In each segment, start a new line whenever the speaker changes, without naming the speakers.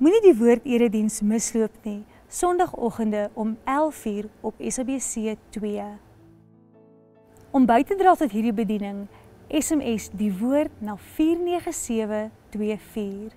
Moenie die woord erediens misloop nie. Sondagoggende om 11:00 op SABC 2. Om by te dra tot hierdie bediening, SMS die woord na 49724.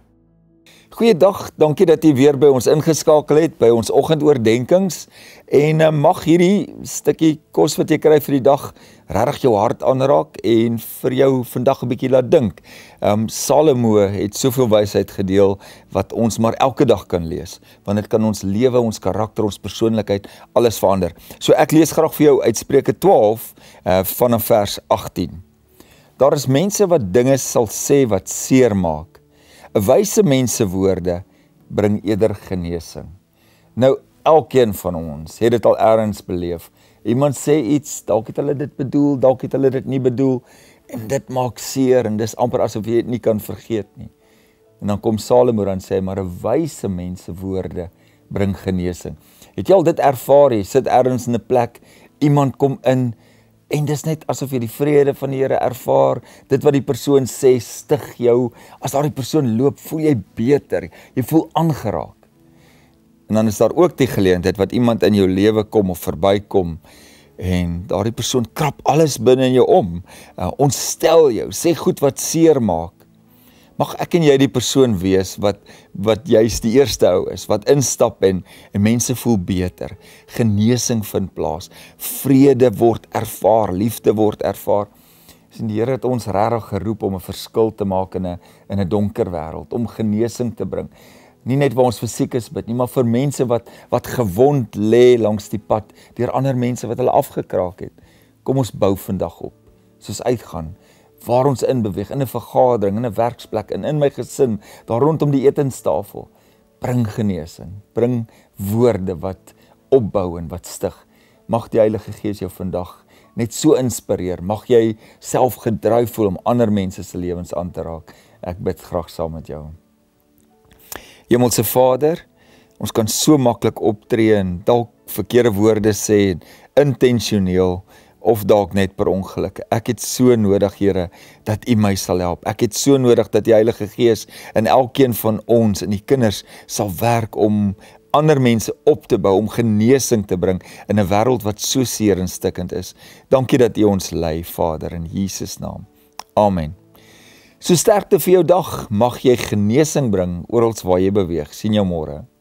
Goeiedag. Dankie dat jy weer by ons ingeskakel het by ons oggendoordenkings en eh, mag hierdie stukkie kos wat jy kry vir die dag regtig jou hart aanraak en vir jou vandag 'n bietjie laat dink. Ehm um, Salomo het soveel wysheid gedeel wat ons maar elke dag kan lees want dit kan ons lewe, ons karakter, ons persoonlikheid alles verander. So ek lees graag vir jou Uitspreuke 12 uh, eh, vanaf vers 18. Daar is mense wat dinge sal sê wat seermaak Wyse mense woorde bring eerder genesing. Nou elkeen van ons het dit al eers beleef. Iemand sê iets, dalk het hulle dit bedoel, dalk het hulle dit nie bedoel en dit maak seer en dis amper asof jy dit nie kan vergeet nie. En dan kom Salomo dan sê maar 'n wyse mens se woorde bring genesing. Het jy al dit ervaar? Jy sit ergens in 'n plek, iemand kom in En dis net asof jy die vrede van die Here ervaar. Dit wat die persoon sê stig jou. As daai persoon loop, voel jy beter. Jy voel aangeraak. En dan is daar ook die geleentheid wat iemand in jou lewe kom of verbykom en daardie persoon krap alles binne in jou om. Uh, ontstel jou, sê goed wat seer maak mag ek en jy die persoon wees wat wat juis die eerste hou is wat instap en, en mense voel beter genesing vind plaas vrede word ervaar liefde word ervaar sien die Here het ons regtig geroep om 'n verskil te maak in 'n in 'n donker wêreld om genesing te bring nie net vir ons fisiek is bid nie maar vir mense wat wat gewond lê langs die pad deur ander mense wat hulle afgekraak het kom ons bou vandag op soos uitgaan waar ons inbeweeg in 'n vergadering, in 'n werksplek, in in my gesin, daar rondom die etenstafel, bring genesing, bring woorde wat opbou en wat stig. Mag die Heilige Gees jou vandag net so inspireer. Mag jy self gedryf voel om ander mense se lewens aan te raak. Ek bid graag saam met jou. Hemelse Vader, ons kan so maklik optree en dalk verkeerde woorde sê en intentioneel of dalk net per ongeluk. Ek het so nodig, Here, dat U my sal help. Ek het so nodig dat die Heilige Gees in elkeen van ons en die kinders sal werk om ander mense op te bou om genesing te bring in 'n wêreld wat so seer en stikkend is. Dankie dat U ons lei, Vader, in Jesus naam. Amen. So sterkte vir jou dag. Mag jy genesing bring oral waar jy beweeg. sien jou môre.